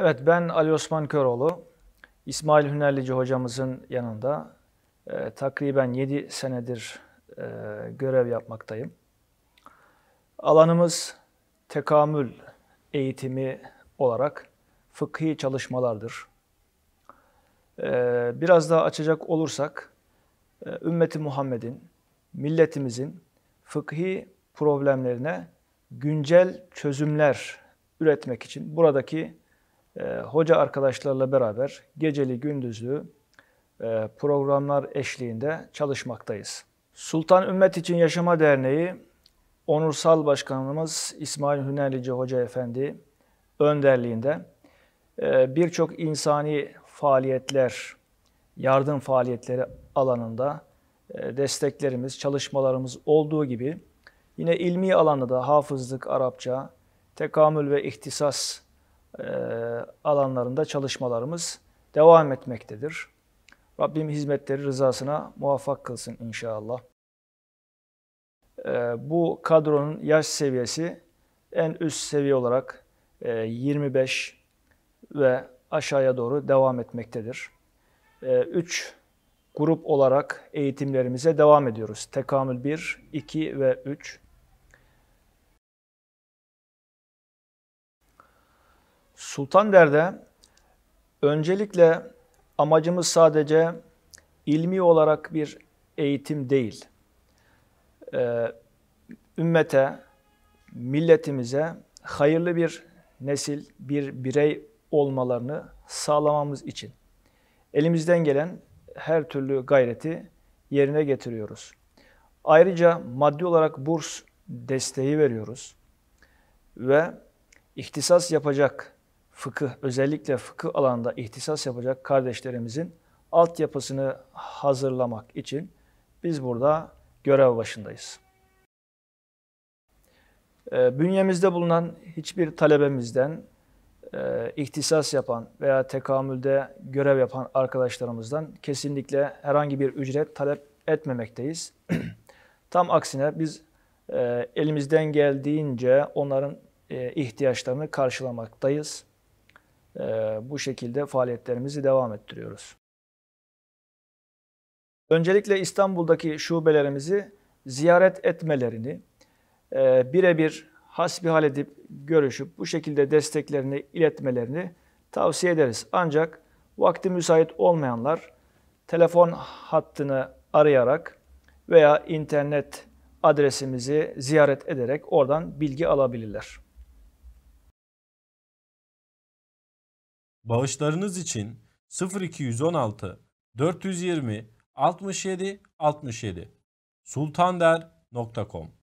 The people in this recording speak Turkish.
Evet ben Ali Osman Köroğlu. İsmail Hünerlici hocamızın yanında e, takriben 7 senedir e, görev yapmaktayım. Alanımız tekamül eğitimi olarak fıkhi çalışmalardır. E, biraz daha açacak olursak e, ümmeti Muhammed'in, milletimizin fıkhi problemlerine güncel çözümler üretmek için buradaki ee, hoca arkadaşlarla beraber geceli gündüzlü e, programlar eşliğinde çalışmaktayız. Sultan Ümmet İçin Yaşama Derneği Onursal Başkanımız İsmail Hünerlici Hoca Efendi önderliğinde e, birçok insani faaliyetler, yardım faaliyetleri alanında e, desteklerimiz, çalışmalarımız olduğu gibi yine ilmi alanda da hafızlık, Arapça, tekamül ve ihtisas e, alanlarında çalışmalarımız devam etmektedir. Rabbim hizmetleri rızasına muvaffak kılsın inşallah. E, bu kadronun yaş seviyesi en üst seviye olarak 25 e, ve aşağıya doğru devam etmektedir. 3 grup olarak eğitimlerimize devam ediyoruz. Tekamül 1, 2 ve 3. Sultan Der'de öncelikle amacımız sadece ilmi olarak bir eğitim değil. Ee, ümmete, milletimize hayırlı bir nesil, bir birey olmalarını sağlamamız için elimizden gelen her türlü gayreti yerine getiriyoruz. Ayrıca maddi olarak burs desteği veriyoruz ve ihtisas yapacak fıkıh, özellikle fıkıh alanda ihtisas yapacak kardeşlerimizin altyapısını hazırlamak için biz burada görev başındayız. Ee, bünyemizde bulunan hiçbir talebemizden, e, ihtisas yapan veya tekamülde görev yapan arkadaşlarımızdan kesinlikle herhangi bir ücret talep etmemekteyiz. Tam aksine biz e, elimizden geldiğince onların e, ihtiyaçlarını karşılamaktayız. Ee, bu şekilde faaliyetlerimizi devam ettiriyoruz. Öncelikle İstanbul'daki şubelerimizi ziyaret etmelerini e, birebir hasbihal edip görüşüp bu şekilde desteklerini iletmelerini tavsiye ederiz. Ancak vakti müsait olmayanlar telefon hattını arayarak veya internet adresimizi ziyaret ederek oradan bilgi alabilirler. Bağışlarınız için 0216 420 67 67 sultander.com